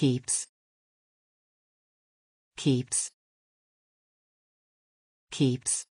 keeps keeps keeps